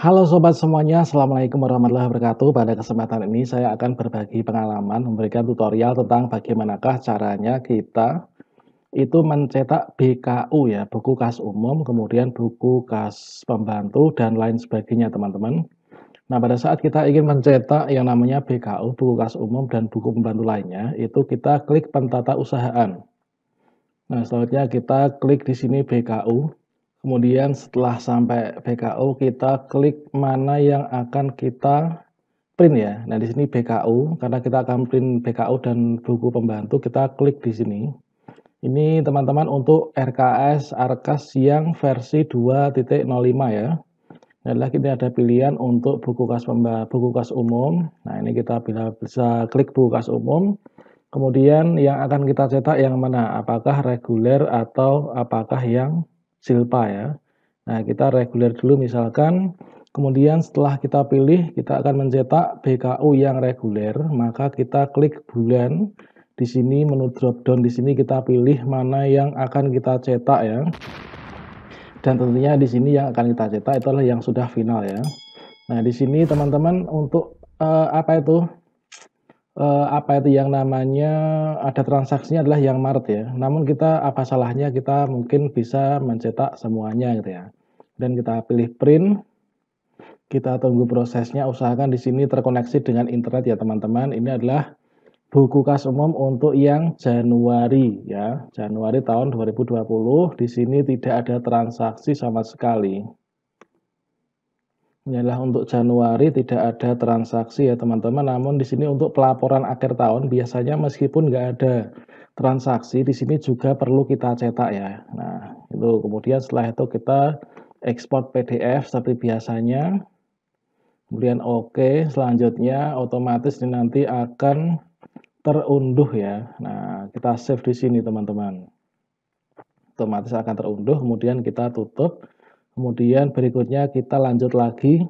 Halo sobat semuanya, Assalamualaikum warahmatullahi wabarakatuh. Pada kesempatan ini saya akan berbagi pengalaman, memberikan tutorial tentang bagaimanakah caranya kita itu mencetak BKU ya, buku kas umum, kemudian buku kas pembantu, dan lain sebagainya teman-teman. Nah pada saat kita ingin mencetak yang namanya BKU, buku kas umum, dan buku pembantu lainnya, itu kita klik pentata usahaan. Nah selanjutnya kita klik di sini BKU, Kemudian setelah sampai BKU kita klik mana yang akan kita print ya. Nah di sini BKU karena kita akan print BKU dan buku pembantu kita klik di sini. Ini teman-teman untuk RKS Arkas yang versi 2.05 ya. Dan lagi ini ada pilihan untuk buku kas buku kas umum. Nah ini kita bisa, bisa klik buku kas umum. Kemudian yang akan kita cetak yang mana? Apakah reguler atau apakah yang silpa ya. Nah, kita reguler dulu misalkan, kemudian setelah kita pilih, kita akan mencetak BKU yang reguler, maka kita klik bulan, di sini menu drop down di sini kita pilih mana yang akan kita cetak ya. Dan tentunya di sini yang akan kita cetak itulah yang sudah final ya. Nah, di sini teman-teman untuk uh, apa itu? eh, apa itu yang namanya ada transaksinya adalah yang Maret ya. Namun kita apa salahnya kita mungkin bisa mencetak semuanya gitu ya. Dan kita pilih print, kita tunggu prosesnya. Usahakan di sini terkoneksi dengan internet ya teman-teman. Ini adalah buku kas umum untuk yang Januari ya. Januari tahun 2020 di sini tidak ada transaksi sama sekali. Yalah untuk Januari tidak ada transaksi ya teman-teman, namun di sini untuk pelaporan akhir tahun biasanya meskipun nggak ada transaksi di sini juga perlu kita cetak ya. Nah itu kemudian setelah itu kita ekspor PDF seperti biasanya, kemudian oke, OK, selanjutnya otomatis ini nanti akan terunduh ya. Nah kita save di sini teman-teman, otomatis akan terunduh, kemudian kita tutup. Kemudian berikutnya kita lanjut lagi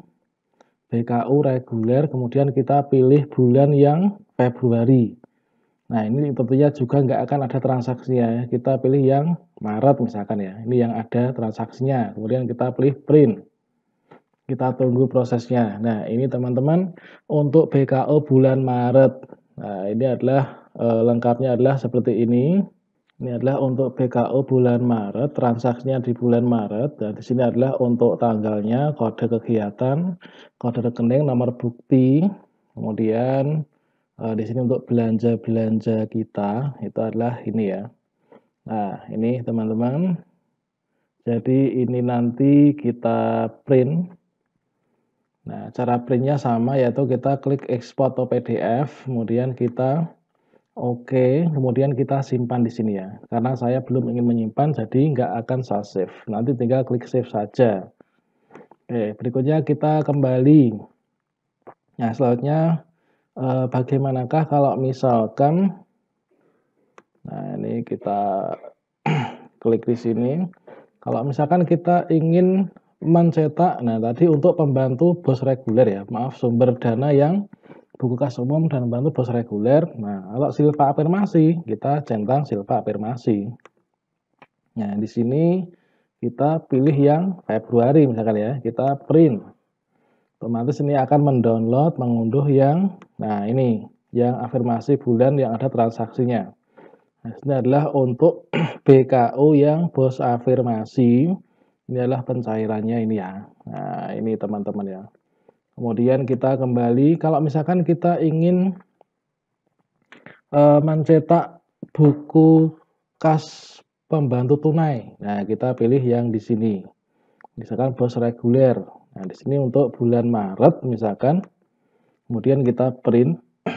BKU reguler, kemudian kita pilih bulan yang Februari. Nah ini tentunya juga nggak akan ada transaksinya ya. Kita pilih yang Maret misalkan ya. Ini yang ada transaksinya. Kemudian kita pilih print. Kita tunggu prosesnya. Nah ini teman-teman untuk BKO bulan Maret. Nah ini adalah e, lengkapnya adalah seperti ini. Ini adalah untuk BKO bulan Maret, transaksinya di bulan Maret. Dan di sini adalah untuk tanggalnya, kode kegiatan, kode rekening, nomor bukti. Kemudian uh, di sini untuk belanja-belanja kita, itu adalah ini ya. Nah, ini teman-teman. Jadi ini nanti kita print. Nah, cara printnya sama yaitu kita klik export atau PDF, kemudian kita Oke, kemudian kita simpan di sini ya. Karena saya belum ingin menyimpan, jadi nggak akan saya save. Nanti tinggal klik save saja. Oke, berikutnya kita kembali. Nah, selanjutnya eh, bagaimanakah kalau misalkan, nah ini kita klik di sini. Kalau misalkan kita ingin mencetak, nah tadi untuk pembantu bos reguler ya, maaf sumber dana yang buku kas umum dan bantu bos reguler. Nah, kalau silpa afirmasi, kita centang silpa afirmasi. Nah, di sini kita pilih yang Februari misalkan ya, kita print. Otomatis ini akan mendownload, mengunduh yang, nah ini, yang afirmasi bulan yang ada transaksinya. Nah, ini adalah untuk BKO yang bos afirmasi. Ini adalah pencairannya ini ya. Nah, ini teman-teman ya. Kemudian kita kembali, kalau misalkan kita ingin e, mencetak buku kas pembantu tunai, nah kita pilih yang di sini. Misalkan bos reguler. Nah di sini untuk bulan Maret misalkan. Kemudian kita print.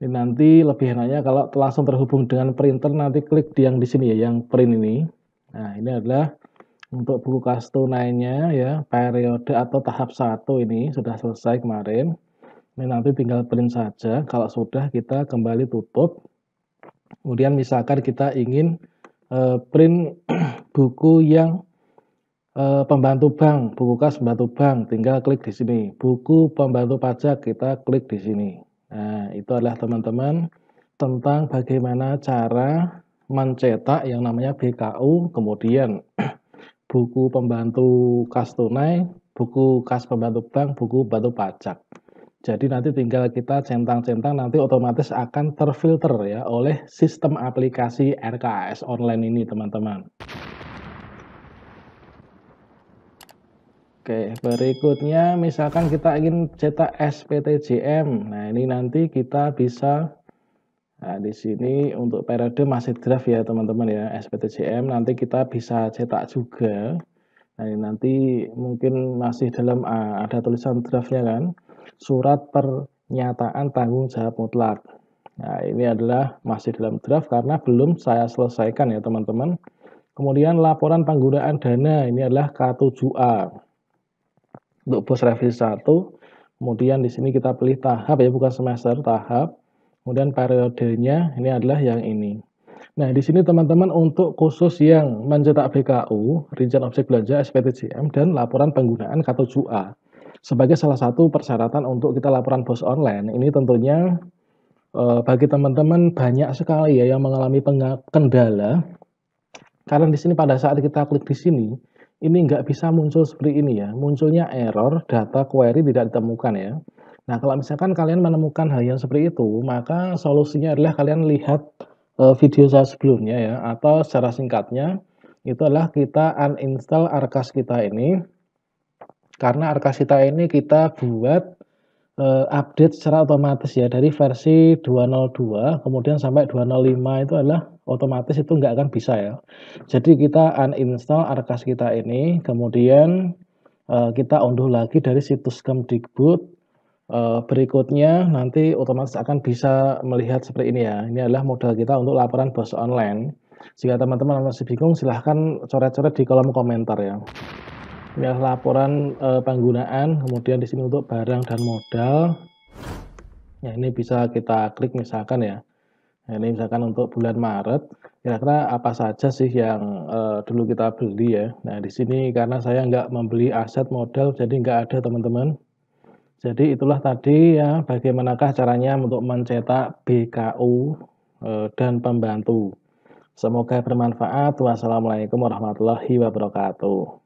Ini nanti lebih enaknya kalau langsung terhubung dengan printer nanti klik di yang di sini ya, yang print ini. Nah ini adalah untuk buku kelas tunainya ya periode atau tahap satu ini sudah selesai kemarin ini nanti tinggal print saja kalau sudah kita kembali tutup kemudian misalkan kita ingin eh, print buku yang eh, pembantu bank buku kas pembantu bank tinggal klik di sini buku pembantu pajak kita klik di sini nah itu adalah teman-teman tentang bagaimana cara mencetak yang namanya BKU kemudian buku pembantu kas tunai, buku kas pembantu bank, buku pembantu pajak. Jadi nanti tinggal kita centang-centang nanti otomatis akan terfilter ya oleh sistem aplikasi RKS online ini teman-teman. Oke, berikutnya misalkan kita ingin cetak SPTJM. Nah, ini nanti kita bisa Nah, di sini untuk periode masih draft ya teman-teman ya SPTCM nanti kita bisa cetak juga. Nah, nanti mungkin masih dalam ada tulisan draftnya kan. Surat pernyataan tanggung jawab mutlak. Nah, ini adalah masih dalam draft karena belum saya selesaikan ya teman-teman. Kemudian laporan penggunaan dana ini adalah K7A. Untuk bos revisi 1, kemudian di sini kita pilih tahap ya bukan semester, tahap Kemudian periodenya ini adalah yang ini. Nah, di sini teman-teman untuk khusus yang mencetak BKU, rincian objek belanja SPTJM dan laporan penggunaan kartu JUA sebagai salah satu persyaratan untuk kita laporan bos online. Ini tentunya eh, bagi teman-teman banyak sekali ya yang mengalami kendala karena di sini pada saat kita klik di sini ini nggak bisa muncul seperti ini ya. Munculnya error data query tidak ditemukan ya. Nah, kalau misalkan kalian menemukan hal yang seperti itu, maka solusinya adalah kalian lihat uh, video saya sebelumnya ya, atau secara singkatnya itu adalah kita uninstall Arkas kita ini, karena Arkas kita ini kita buat uh, update secara otomatis ya dari versi 202 kemudian sampai 205 itu adalah otomatis itu nggak akan bisa ya. Jadi kita uninstall Arkas kita ini, kemudian eh, kita unduh lagi dari situs Kemdikbud Eh, berikutnya nanti otomatis akan bisa melihat seperti ini ya. Ini adalah modal kita untuk laporan bos online. Jika teman-teman masih bingung silahkan coret-coret di kolom komentar ya. Ini adalah laporan uh, penggunaan, kemudian di sini untuk barang dan modal. Ya, ini bisa kita klik misalkan ya. Nah, ini misalkan untuk bulan Maret, kira-kira apa saja sih yang e, dulu kita beli ya. Nah, di sini karena saya nggak membeli aset modal, jadi nggak ada teman-teman jadi itulah tadi ya bagaimanakah caranya untuk mencetak BKU e, dan pembantu. Semoga bermanfaat. Wassalamualaikum warahmatullahi wabarakatuh.